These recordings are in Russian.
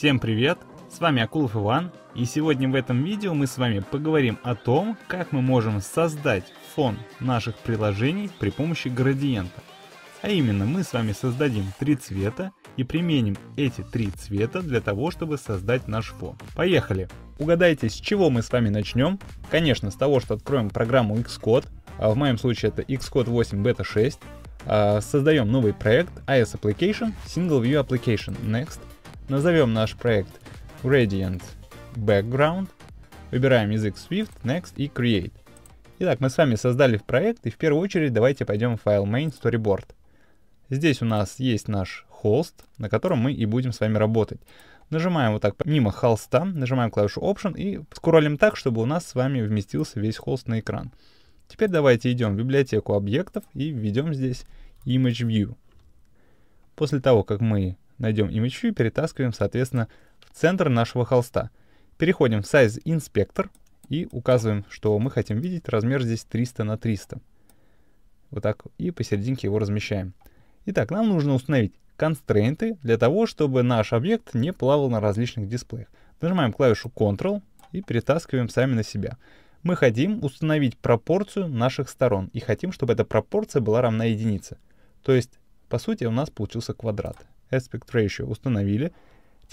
Всем привет! С вами Акулов Иван, и сегодня в этом видео мы с вами поговорим о том, как мы можем создать фон наших приложений при помощи градиента. А именно мы с вами создадим три цвета и применим эти три цвета для того, чтобы создать наш фон. Поехали! Угадайте, с чего мы с вами начнем? Конечно, с того, что откроем программу Xcode, а в моем случае это Xcode 8 Beta 6, а, создаем новый проект AS Application, Single View Application, Next, Назовем наш проект Gradient Background. Выбираем язык Swift, Next и Create. Итак, мы с вами создали проект, и в первую очередь давайте пойдем в файл main storyboard. Здесь у нас есть наш холст, на котором мы и будем с вами работать. Нажимаем вот так мимо холста, нажимаем клавишу Option и скроллим так, чтобы у нас с вами вместился весь холст на экран. Теперь давайте идем в библиотеку объектов и введем здесь Image View. После того, как мы найдем ImageView и перетаскиваем, соответственно, в центр нашего холста. Переходим в Size Inspector и указываем, что мы хотим видеть размер здесь 300 на 300. Вот так и посерединке его размещаем. Итак, нам нужно установить констрейнты для того, чтобы наш объект не плавал на различных дисплеях. Нажимаем клавишу Ctrl и перетаскиваем сами на себя. Мы хотим установить пропорцию наших сторон и хотим, чтобы эта пропорция была равна единице. То есть, по сути, у нас получился квадрат aspect ratio установили.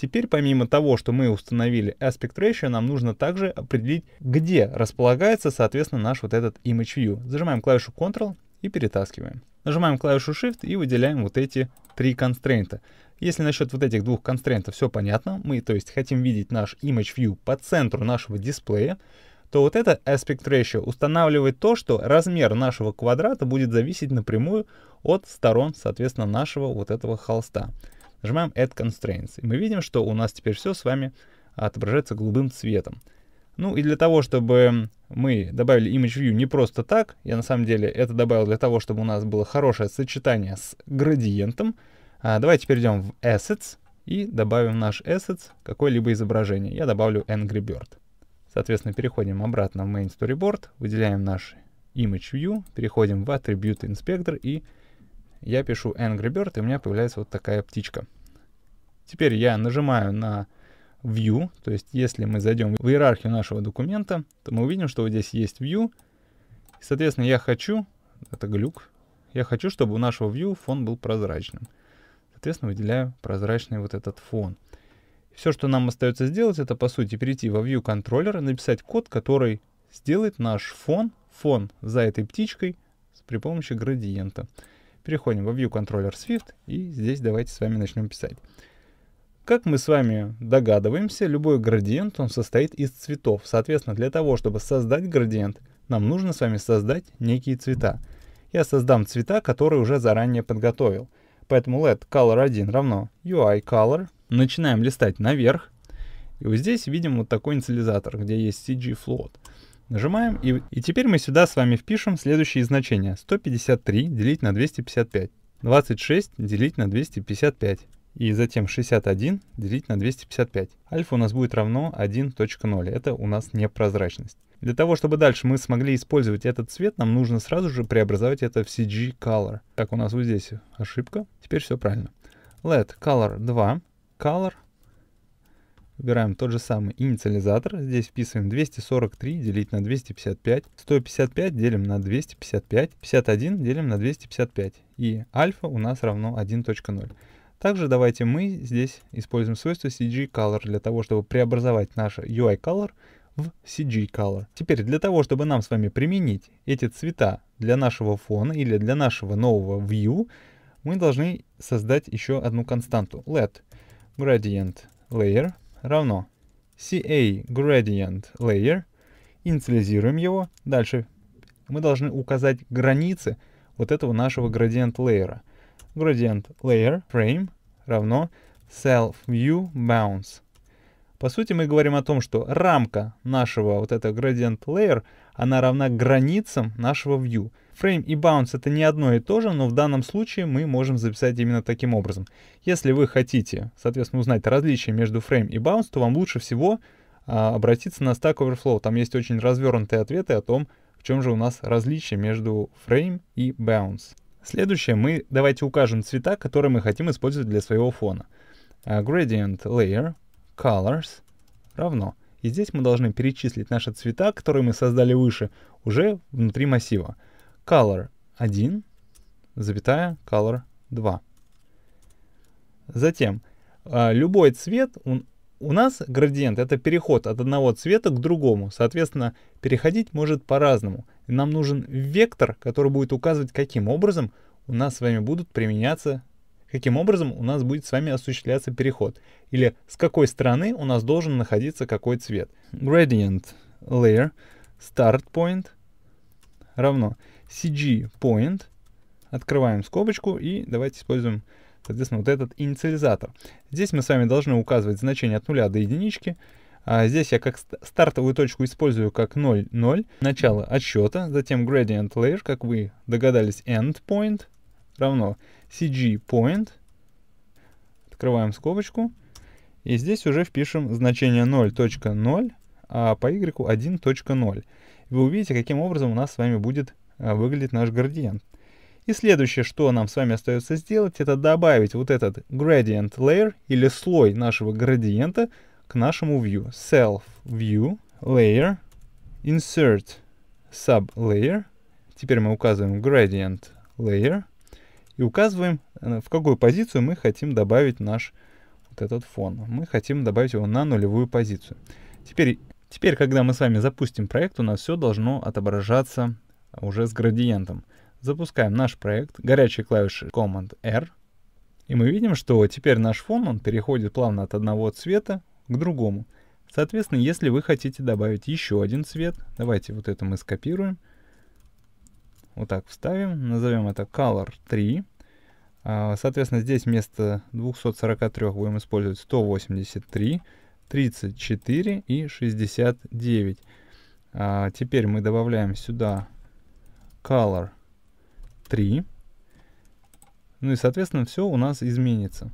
Теперь помимо того, что мы установили aspect ratio, нам нужно также определить, где располагается, соответственно, наш вот этот image view. Зажимаем клавишу Ctrl и перетаскиваем. Нажимаем клавишу Shift и выделяем вот эти три констрейнта. Если насчет вот этих двух констрейнтов все понятно, мы, то есть, хотим видеть наш image view по центру нашего дисплея, то вот это aspect ratio устанавливает то, что размер нашего квадрата будет зависеть напрямую от сторон, соответственно, нашего вот этого холста. Нажимаем Add Constraints, и мы видим, что у нас теперь все с вами отображается голубым цветом. Ну и для того, чтобы мы добавили Image View не просто так, я на самом деле это добавил для того, чтобы у нас было хорошее сочетание с градиентом, а, давайте перейдем в Assets и добавим в наш Assets какое-либо изображение. Я добавлю Angry Bird. Соответственно, переходим обратно в Main Storyboard, выделяем наш Image View, переходим в Attribute Inspector и я пишу Angry Bird, и у меня появляется вот такая птичка. Теперь я нажимаю на View, то есть если мы зайдем в иерархию нашего документа, то мы увидим, что вот здесь есть View. И, соответственно, я хочу, это глюк, я хочу, чтобы у нашего View фон был прозрачным. Соответственно, выделяю прозрачный вот этот фон. Все, что нам остается сделать, это по сути перейти во View Controller, написать код, который сделает наш фон, фон за этой птичкой при помощи градиента. Переходим во View Controller Swift и здесь давайте с вами начнем писать. Как мы с вами догадываемся, любой градиент он состоит из цветов. Соответственно, для того, чтобы создать градиент, нам нужно с вами создать некие цвета. Я создам цвета, которые уже заранее подготовил. Поэтому LED color 1 равно UI color. Начинаем листать наверх. И вот здесь видим вот такой инициализатор, где есть CG float. Нажимаем, и, и теперь мы сюда с вами впишем следующие значения. 153 делить на 255, 26 делить на 255 и затем 61 делить на 255. Альфа у нас будет равно 1.0, это у нас непрозрачность. Для того, чтобы дальше мы смогли использовать этот цвет, нам нужно сразу же преобразовать это в CG Color. Так, у нас вот здесь ошибка. Теперь все правильно. LED Color 2. Color. Выбираем тот же самый инициализатор. Здесь вписываем 243 делить на 255. 155 делим на 255. 51 делим на 255. И альфа у нас равно 1.0. Также давайте мы здесь используем свойство CG Color для того, чтобы преобразовать наш UI Color в CG Color. Теперь для того, чтобы нам с вами применить эти цвета для нашего фона или для нашего нового View, мы должны создать еще одну константу. Let Gradient Layer равно CA Gradient Layer. Инициализируем его. Дальше мы должны указать границы вот этого нашего градиент Layer. Gradient Layer Frame равно Self View Bounce. По сути, мы говорим о том, что рамка нашего вот этого gradient layer, она равна границам нашего view. Frame и bounce это не одно и то же, но в данном случае мы можем записать именно таким образом. Если вы хотите, соответственно, узнать различие между frame и bounce, то вам лучше всего а, обратиться на Stack Overflow. Там есть очень развернутые ответы о том, в чем же у нас различие между frame и bounce. Следующее, мы давайте укажем цвета, которые мы хотим использовать для своего фона. А, gradient Layer — colors равно. И здесь мы должны перечислить наши цвета, которые мы создали выше, уже внутри массива. color 1, запятая color 2. Затем, а, любой цвет у, у нас градиент — это переход от одного цвета к другому. Соответственно, переходить может по-разному. Нам нужен вектор, который будет указывать, каким образом у нас с вами будут применяться каким образом у нас будет с вами осуществляться переход, или с какой стороны у нас должен находиться какой цвет. Gradient layer start point равно cg point. Открываем скобочку и давайте используем, соответственно, вот этот инициализатор. Здесь мы с вами должны указывать значение от 0 до единички. А здесь я как стартовую точку использую как 0, 0, начало отсчета, затем gradient layer, как вы догадались, end point, равно cg point, открываем скобочку, и здесь уже впишем значение 0.0, а по y 1.0. Вы увидите, каким образом у нас с вами будет а, выглядеть наш градиент. И следующее, что нам с вами остается сделать, это добавить вот этот gradient layer или слой нашего градиента к нашему view. Self view layer insert sub layer. Теперь мы указываем gradient layer и указываем, э, в какую позицию мы хотим добавить наш вот этот фон. Мы хотим добавить его на нулевую позицию. Теперь, теперь, когда мы с вами запустим проект, у нас все должно отображаться уже с градиентом. Запускаем наш проект, горячие клавиши Command-R, и мы видим, что теперь наш фон, он переходит плавно от одного цвета к другому. Соответственно, если вы хотите добавить еще один цвет, давайте вот это мы скопируем, вот так вставим, назовем это color 3. А, соответственно, здесь вместо 243 будем использовать 183, 34 и 69. А, теперь мы добавляем сюда color 3. Ну и, соответственно, все у нас изменится.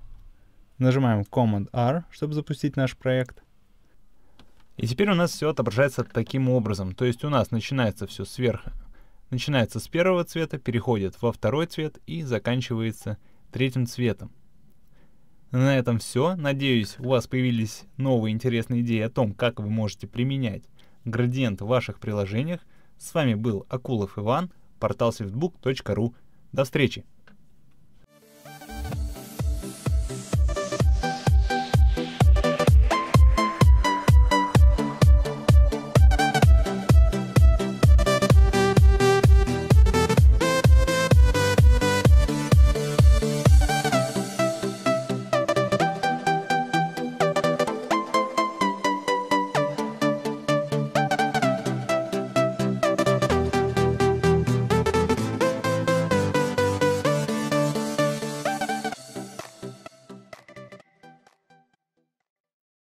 Нажимаем Command-R, чтобы запустить наш проект. И теперь у нас все отображается таким образом. То есть у нас начинается все сверху начинается с первого цвета, переходит во второй цвет и заканчивается третьим цветом. На этом все. Надеюсь, у вас появились новые интересные идеи о том, как вы можете применять градиент в ваших приложениях. С вами был Акулов Иван, портал swiftbook.ru. До встречи!